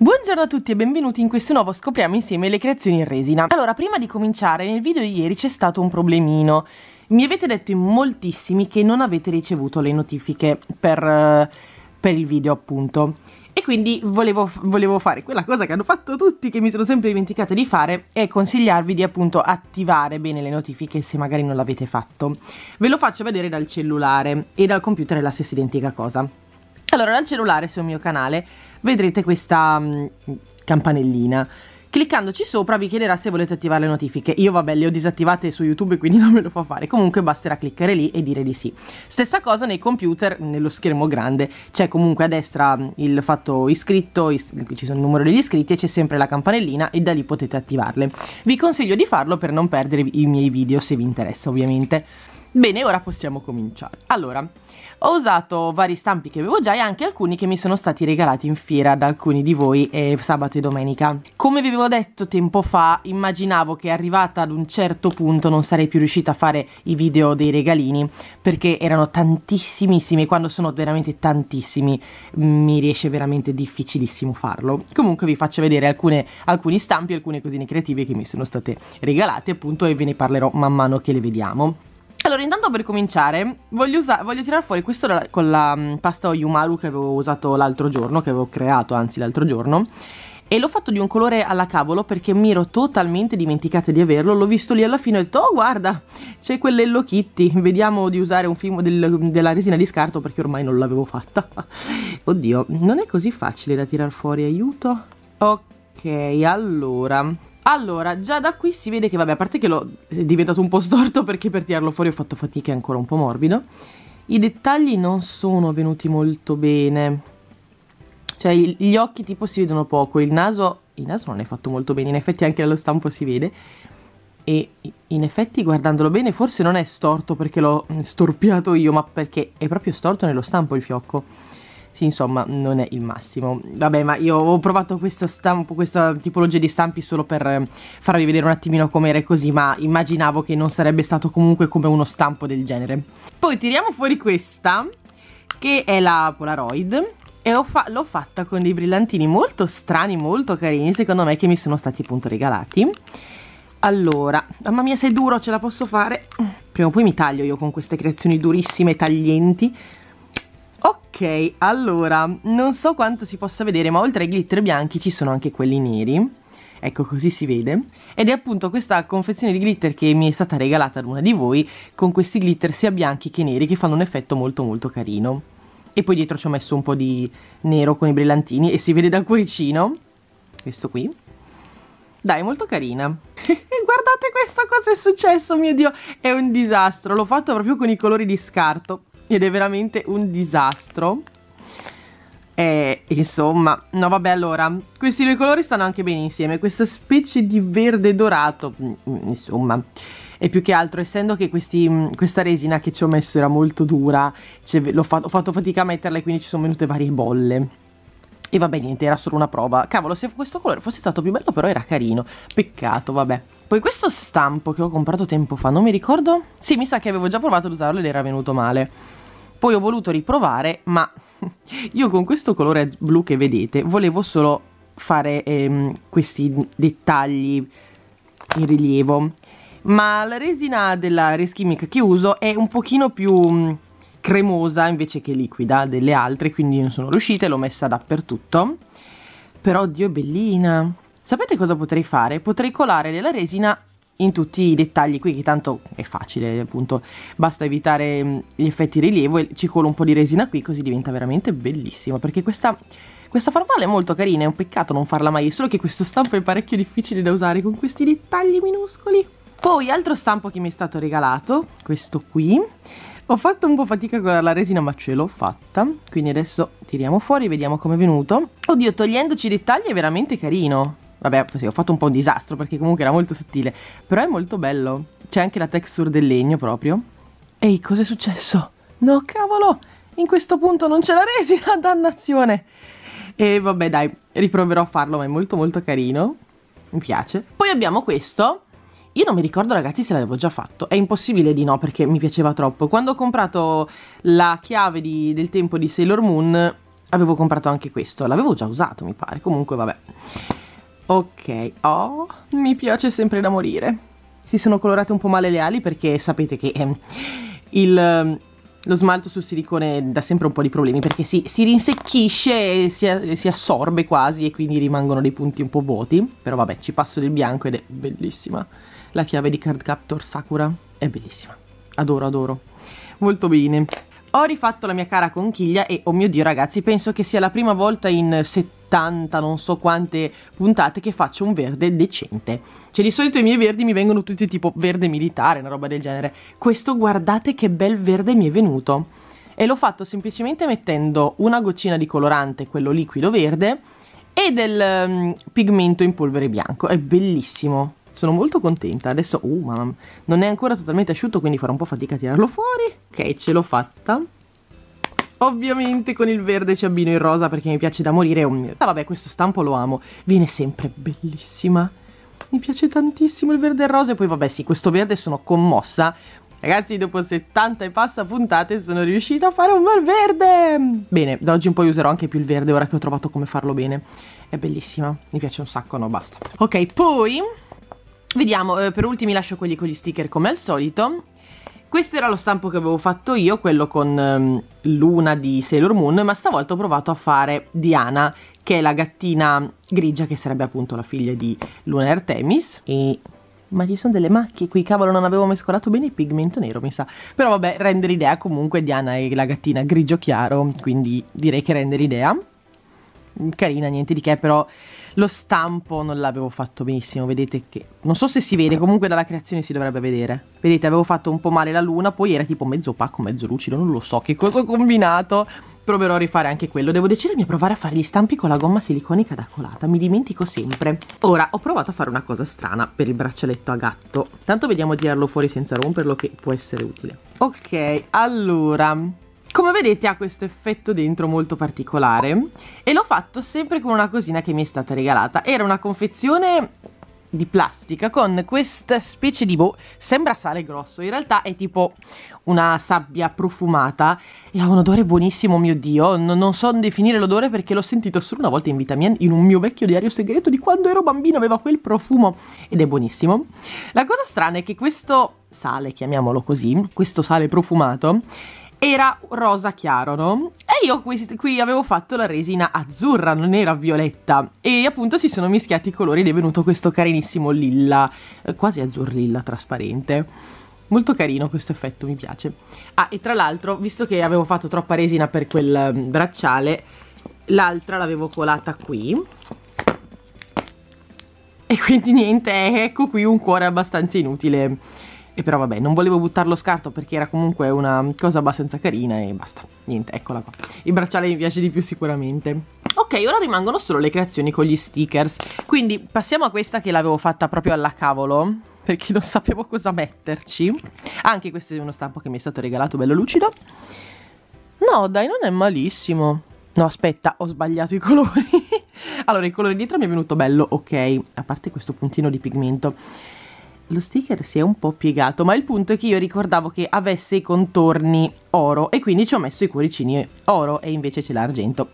Buongiorno a tutti e benvenuti in questo nuovo Scopriamo insieme le creazioni in resina. Allora, prima di cominciare, nel video di ieri c'è stato un problemino. Mi avete detto in moltissimi che non avete ricevuto le notifiche per, eh, per il video, appunto. E quindi volevo, volevo, fare quella cosa che hanno fatto tutti, che mi sono sempre dimenticata di fare, e consigliarvi di appunto attivare bene le notifiche se magari non l'avete fatto. Ve lo faccio vedere dal cellulare e dal computer è la stessa identica cosa. Allora, dal cellulare sul mio canale vedrete questa mh, mm, campanellina. Cliccandoci sopra vi chiederà se volete attivare le notifiche. Io vabbè le ho disattivate su YouTube quindi non me lo fa fare. Comunque basterà cliccare lì e dire di sì. Stessa cosa nei computer, nello schermo grande. C'è comunque a destra mm, il fatto iscritto, is ci sono il numero degli iscritti e c'è sempre la campanellina e da lì potete attivarle. Vi consiglio di farlo per non perdere i miei video se vi interessa ovviamente. Bene, ora possiamo cominciare. Allora, ho usato vari stampi che avevo già e anche alcuni che mi sono stati regalati in fiera da alcuni di voi eh, sabato e domenica. Come vi avevo detto tempo fa, immaginavo che arrivata ad un certo punto non sarei più riuscita a fare i video dei regalini perché erano tantissimissimi quando sono veramente tantissimi mm, mi riesce veramente difficilissimo farlo. Comunque vi faccio vedere alcune, alcuni stampi, alcune cosine creative che mi sono state regalate appunto e ve ne parlerò man mano che le vediamo. Allora, intanto per cominciare, voglio, usa- voglio tirar fuori questo la- con la um, pasta Yumaru che avevo usato l'altro giorno, che avevo creato anzi l'altro giorno. E l'ho fatto di un colore alla cavolo perché mi ero totalmente dimenticata di averlo. L'ho visto lì alla fine e ho detto, oh guarda, c'è quell'Ello Kitty. Vediamo di usare un film del, della resina di scarto perché ormai non l'avevo fatta. Oddio, non è così facile da tirar fuori, aiuto. Ok, allora... Allora, già da qui si vede che, vabbè, a parte che l'ho diventato un po' storto perché per tirarlo fuori ho fatto fatica, è ancora un po' morbido. I dettagli non sono venuti molto bene. Cioè, gli occhi tipo si vedono poco, il naso, il naso non è fatto molto bene, in effetti anche allo stampo si vede. E in effetti guardandolo bene forse non è storto perché l'ho storpiato io, ma perché è proprio storto nello stampo il fiocco sì insomma non è il massimo vabbè ma io ho provato questo stampo, questa tipologia di stampi solo per eh, farvi vedere un attimino com'era così ma immaginavo che non sarebbe stato comunque come uno stampo del genere poi tiriamo fuori questa che è la Polaroid e l'ho fa fatta con dei brillantini molto strani, molto carini, secondo me, che mi sono stati appunto regalati. Allora, mamma mia, sei duro, ce la posso fare? Prima o poi mi taglio io con queste creazioni durissime, taglienti. Ok, allora, non so quanto si possa vedere, ma oltre ai glitter bianchi ci sono anche quelli neri. Ecco, così si vede. Ed è appunto questa confezione di glitter che mi è stata regalata da una di voi, con questi glitter sia bianchi che neri, che fanno un effetto molto molto carino. E poi dietro ci ho messo un po' di nero con i brillantini e si vede dal cuoricino, questo qui. Dai, molto carina. Guardate questa cosa è successo, mio Dio, è un disastro. L'ho fatto proprio con i colori di scarto ed è veramente un disastro eh, insomma, no vabbè allora, questi due colori stanno anche bene insieme, questa specie di verde dorato, mm, mm, insomma, e più che altro essendo che questi, mm, questa resina che ci ho messo era molto dura, cioè, ho, fatto, ho fatto fatica a metterla e quindi ci sono venute varie bolle. E vabbè niente, era solo una prova. Cavolo, se questo colore fosse stato più bello però era carino. Peccato, vabbè. Poi questo stampo che ho comprato tempo fa, non mi ricordo? Sì, mi sa che avevo già provato ad usarlo ed era venuto male. Poi ho voluto riprovare, ma io con questo colore blu che vedete volevo solo fare ehm, questi dettagli in rilievo. Ma la resina della Reschimica che uso è un pochino più mm, cremosa invece che liquida delle altre, quindi non sono riuscita, e l'ho messa dappertutto. Però, oddio, bellina! Sapete cosa potrei fare? Potrei colare della resina in tutti i dettagli qui, che tanto è facile, appunto, basta evitare mm, gli effetti rilievo e ci colo un po' di resina qui, così diventa veramente bellissima, perché questa... Questa farfalla è molto carina, è un peccato non farla mai, è solo che questo stampo è parecchio difficile da usare con questi dettagli minuscoli. Poi altro stampo che mi è stato regalato, questo qui, ho fatto un po' fatica con la resina ma ce l'ho fatta, quindi adesso tiriamo fuori e vediamo com'è venuto. Oddio, togliendoci i dettagli è veramente carino. Vabbè, sì, ho fatto un po' un disastro perché comunque era molto sottile, però è molto bello. C'è anche la texture del legno proprio. Ehi, cos'è successo? No, cavolo! In questo punto non c'è la resina, dannazione! E vabbè dai, riproverò a farlo, ma è molto molto carino. Mi piace. Poi abbiamo questo, io non mi ricordo ragazzi se l'avevo già fatto, è impossibile di no perché mi piaceva troppo. Quando ho comprato la chiave di, del tempo di Sailor Moon avevo comprato anche questo, l'avevo già usato mi pare, comunque vabbè. Ok, oh, mi piace sempre da morire. Si sono colorate un po' male le ali perché sapete che ehm, il, ehm, lo smalto sul silicone dà sempre un po' di problemi perché si, si rinsecchisce e si, si, assorbe quasi e quindi rimangono dei punti un po' vuoti. Però vabbè, ci passo del bianco ed è bellissima la chiave di Card Captor Sakura. È bellissima. Adoro, adoro. Molto bene. Ho rifatto la mia cara conchiglia e, oh mio Dio ragazzi, penso che sia la prima volta in 70, non so quante puntate, che faccio un verde decente. Cioè, di solito i miei verdi mi vengono tutti tipo verde militare, una roba del genere. Questo, guardate che bel verde mi è venuto. E l'ho fatto semplicemente mettendo una goccina di colorante, quello liquido verde, e del um, pigmento in polvere bianco. È bellissimo. Sono molto contenta. Adesso, uh, ma non è ancora totalmente asciutto, quindi farò un po' fatica a tirarlo fuori. Ok, ce l'ho fatta. Ovviamente con il verde ci abbino il rosa perché mi piace da morire. Ah vabbè, questo stampo lo amo. Viene sempre bellissima. Mi piace tantissimo il verde e il rosa. E poi vabbè sì, questo verde sono commossa. Ragazzi, dopo 70 e passa puntate sono riuscita a fare un bel verde! Bene, da oggi in poi userò anche più il verde, ora che ho trovato come farlo bene. È bellissima, mi piace un sacco, no basta. Ok, poi Vediamo, eh, per ultimi lascio quelli con gli sticker come al solito. Questo era lo stampo che avevo fatto io, quello con ehm, Luna di Sailor Moon, ma stavolta ho provato a fare Diana, che è la gattina grigia che sarebbe appunto la figlia di Luna e Artemis. E... Ma ci sono delle macchie qui, cavolo non avevo mescolato bene il pigmento nero mi sa. Però vabbè, rende l'idea comunque Diana è la gattina grigio chiaro, quindi direi che rende l'idea. Mm, carina, niente di che, però lo stampo non l'avevo fatto benissimo, vedete che... Non so se si vede, comunque dalla creazione si dovrebbe vedere. Vedete, avevo fatto un po' male la luna, poi era tipo mezzo opaco, mezzo lucido, non lo so che cosa ho combinato. Proverò a rifare anche quello. Devo decidermi a provare a fare gli stampi con la gomma siliconica da colata, mi dimentico sempre. Ora, ho provato a fare una cosa strana per il braccialetto a gatto. Tanto vediamo di tirarlo fuori senza romperlo che può essere utile. Ok, allora... Come vedete ha questo effetto dentro molto particolare e l'ho fatto sempre con una cosina che mi è stata regalata. Era una confezione di plastica con questa specie di boh, sembra sale grosso, in realtà è tipo una sabbia profumata e ha un odore buonissimo, mio dio, non, non so definire l'odore perché l'ho sentito solo una volta in vita mia in un mio vecchio diario segreto di quando ero bambino, aveva quel profumo ed è buonissimo. La cosa strana è che questo sale, chiamiamolo così, questo sale profumato era rosa chiaro, no? E io qui, qui, avevo fatto la resina azzurra, non era violetta. E appunto si sono mischiati i colori ed è venuto questo carinissimo lilla, eh, quasi azzurro trasparente. Molto carino questo effetto, mi piace. Ah, e tra l'altro, visto che avevo fatto troppa resina per quel mm, bracciale, l'altra l'avevo colata qui. E quindi niente, ecco qui un cuore abbastanza inutile e però vabbè, non volevo buttare lo scarto perché era comunque una cosa abbastanza carina e basta. Niente, eccola qua. Il bracciale mi piace di più sicuramente. Ok, ora rimangono solo le creazioni con gli stickers. Quindi passiamo a questa che l'avevo fatta proprio alla cavolo perché non sapevo cosa metterci. Anche questo è uno stampo che mi è stato regalato bello lucido. No, dai, non è malissimo. No, aspetta, ho sbagliato i colori. allora, il colore dietro mi è venuto bello, ok, a parte questo puntino di pigmento lo sticker si è un po' piegato, ma il punto è che io ricordavo che avesse i contorni oro e quindi ci ho messo i cuoricini oro e invece ce l'ha argento.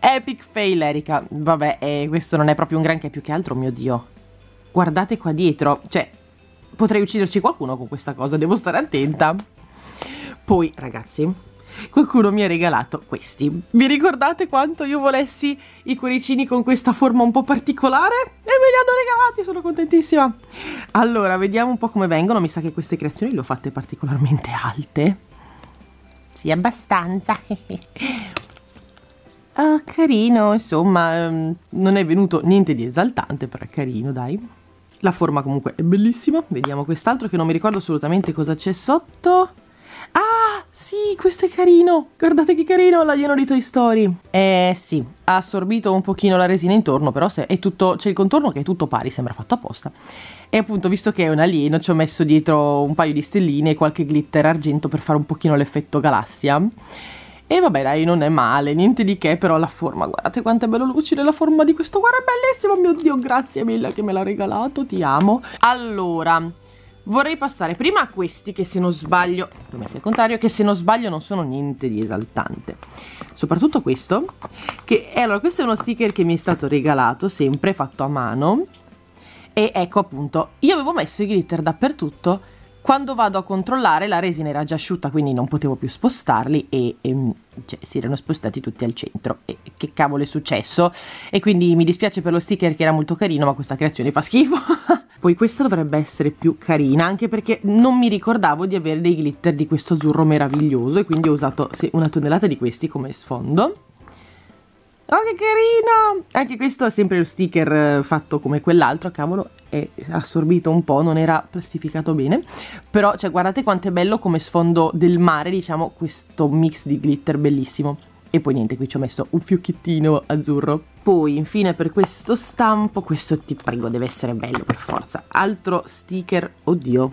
Epic fail Erika, vabbè eh, questo non è proprio un granché più che altro, mio dio. Guardate qua dietro, cioè potrei ucciderci qualcuno con questa cosa, devo stare attenta. Poi ragazzi, qualcuno mi ha regalato questi. Vi ricordate quanto io volessi i cuoricini con questa forma un po' particolare? E me li hanno regalati, sono contentissima. Allora, vediamo un po' come vengono. Mi sa che queste creazioni le ho fatte particolarmente alte. Sì, abbastanza. Oh, carino, insomma, ehm, non è venuto niente di esaltante, però è carino, dai. La forma comunque è bellissima. Vediamo quest'altro che non mi ricordo assolutamente cosa c'è sotto. Ah, sì, questo è carino. Guardate che carino l'alieno di Toy Story. Eh, sì, ha assorbito un pochino la resina intorno, però c'è il contorno che è tutto pari, sembra fatto apposta. E appunto, visto che è un alieno, ci ho messo dietro un paio di stelline e qualche glitter argento per fare un pochino l'effetto galassia. E vabbè dai, non è male, niente di che, però la forma, guardate quanto è bello lucida la forma di questo, guarda è bellissima, mio Dio, grazie mille che me l'ha regalato, ti amo. Allora, vorrei passare prima a questi che se non sbaglio, come se il contrario, che se non sbaglio non sono niente di esaltante. Soprattutto questo, che eh, allora questo è uno sticker che mi è stato regalato sempre, fatto a mano. E ecco appunto, io avevo messo i glitter dappertutto, quando vado a controllare la resina era già asciutta quindi non potevo più spostarli e, e ehm, cioè, si erano spostati tutti al centro e che cavolo è successo e quindi mi dispiace per lo sticker che era molto carino ma questa creazione fa schifo Poi questa dovrebbe essere più carina, anche perché non mi ricordavo di avere dei glitter di questo azzurro meraviglioso e quindi ho usato sì, una tonnellata di questi come sfondo. Oh che carino! Anche questo è sempre lo sticker eh, fatto come quell'altro, cavolo, è assorbito un po', non era plastificato bene. Però, cioè, guardate quanto è bello come sfondo del mare, diciamo, questo mix di glitter bellissimo. E poi niente, qui ci ho messo un fiocchettino azzurro. Poi infine per questo stampo, questo ti prego deve essere bello per forza. Altro sticker, oddio,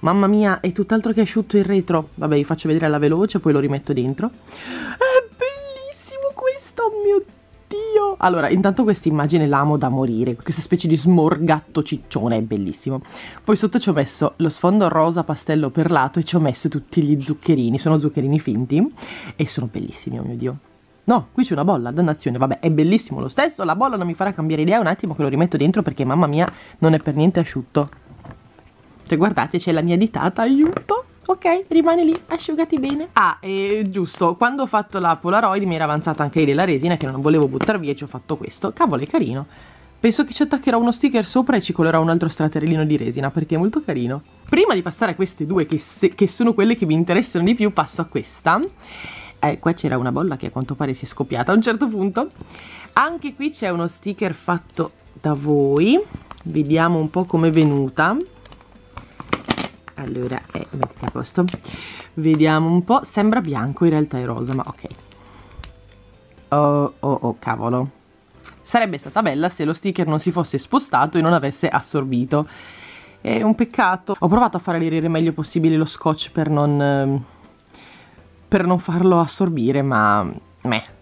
mamma mia è tutt'altro che asciutto il retro. Vabbè vi faccio vedere alla veloce, poi lo rimetto dentro. È bellissimo questo, oh mio Dio Dio! Allora, intanto questa immagine l'amo da morire, questa specie di smorgatto ciccione, è bellissimo. Poi sotto ci ho messo lo sfondo rosa pastello perlato e ci ho messo tutti gli zuccherini, sono zuccherini finti e sono bellissimi, oh mio Dio. No, qui c'è una bolla, dannazione, vabbè, è bellissimo lo stesso, la bolla non mi farà cambiare idea un attimo che lo rimetto dentro perché mamma mia non è per niente asciutto. Cioè guardate, c'è la mia ditata, aiuto! ok, rimane lì, asciugati bene. Ah, e giusto, quando ho fatto la Polaroid mi era avanzata anche lì della resina che non volevo buttare via e ci ho fatto questo. Cavolo, è carino. Penso che ci attaccherò uno sticker sopra e ci collerò un altro straterellino di resina perché è molto carino. Prima di passare a queste due che, se, che sono quelle che mi interessano di più, passo a questa. Eh, qua c'era una bolla che a quanto pare si è scoppiata a un certo punto. Anche qui c'è uno sticker fatto da voi. Vediamo un po' come è venuta allora è eh, mettete a posto vediamo un po' sembra bianco in realtà è rosa ma ok oh oh oh cavolo sarebbe stata bella se lo sticker non si fosse spostato e non avesse assorbito è un peccato ho provato a far aderire meglio possibile lo scotch per non ehm, per non farlo assorbire ma meh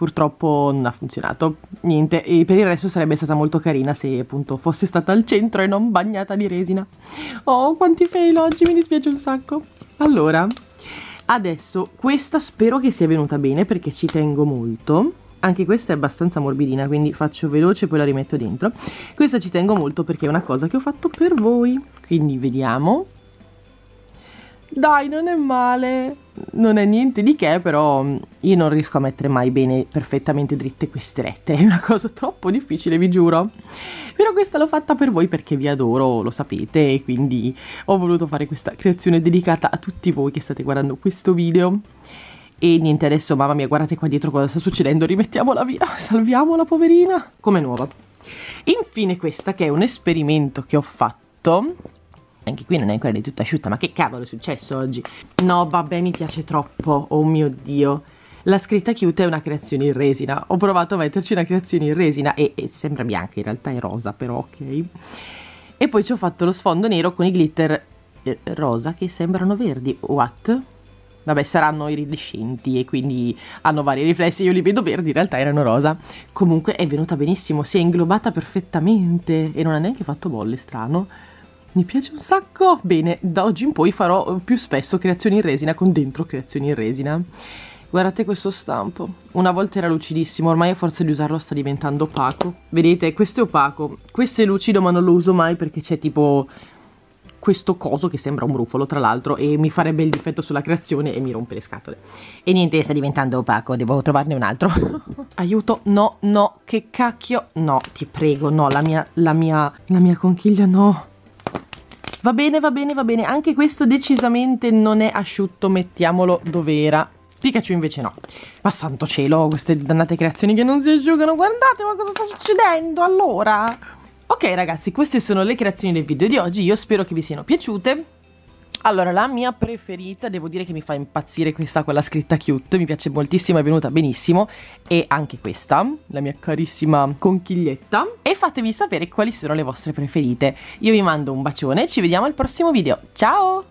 purtroppo non ha funzionato. Niente, e per il resto sarebbe stata molto carina se appunto fosse stata al centro e non bagnata di resina. Oh, quanti fail oggi, mi dispiace un sacco. Allora, adesso questa spero che sia venuta bene perché ci tengo molto. Anche questa è abbastanza morbidina, quindi faccio veloce e poi la rimetto dentro. Questa ci tengo molto perché è una cosa che ho fatto per voi. Quindi vediamo. Dai, non è male non è niente di che, però mm, io non riesco a mettere mai bene perfettamente dritte queste rette, è una cosa troppo difficile, vi giuro. Però questa l'ho fatta per voi perché vi adoro, lo sapete, e quindi ho voluto fare questa creazione dedicata a tutti voi che state guardando questo video. E niente, adesso mamma mia, guardate qua dietro cosa sta succedendo, rimettiamola via, salviamola poverina, come nuova. Infine questa che è un esperimento che ho fatto anche qui non è ancora di tutta asciutta, ma che cavolo è successo oggi? No, vabbè, mi piace troppo, oh mio Dio. La scritta cute è una creazione in resina. Ho provato a metterci una creazione in resina e, e sembra bianca, in realtà è rosa, però ok. E poi ci ho fatto lo sfondo nero con i glitter eh, rosa che sembrano verdi. What? Vabbè, saranno iridescenti e quindi hanno vari riflessi. Io li vedo verdi, in realtà erano rosa. Comunque è venuta benissimo, si è inglobata perfettamente e non ha neanche fatto bolle, strano. Mi piace un sacco! Bene, da oggi in poi farò eh, più spesso creazioni in resina con dentro creazioni in resina. Guardate questo stampo. Una volta era lucidissimo, ormai a forza di usarlo sta diventando opaco. Vedete, questo è opaco. Questo è lucido ma non lo uso mai perché c'è tipo questo coso che sembra un brufolo tra l'altro e mi farebbe il difetto sulla creazione e mi rompe le scatole. E niente, sta diventando opaco, devo trovarne un altro. Aiuto, no, no, che cacchio, no, ti prego, no, la mia, la mia, la mia conchiglia no. Va bene, va bene, va bene. Anche questo decisamente non è asciutto, mettiamolo dov'era. Pikachu invece no. Ma santo cielo, queste dannate creazioni che non si asciugano. Guardate, ma cosa sta succedendo allora? Ok ragazzi, queste sono le creazioni del video di oggi. Io spero che vi siano piaciute. Allora, la mia preferita, devo dire che mi fa impazzire questa con la scritta cute, mi piace moltissimo, è venuta benissimo, e anche questa, la mia carissima conchiglietta. E fatemi sapere quali sono le vostre preferite. Io vi mando un bacione, ci vediamo al prossimo video, ciao!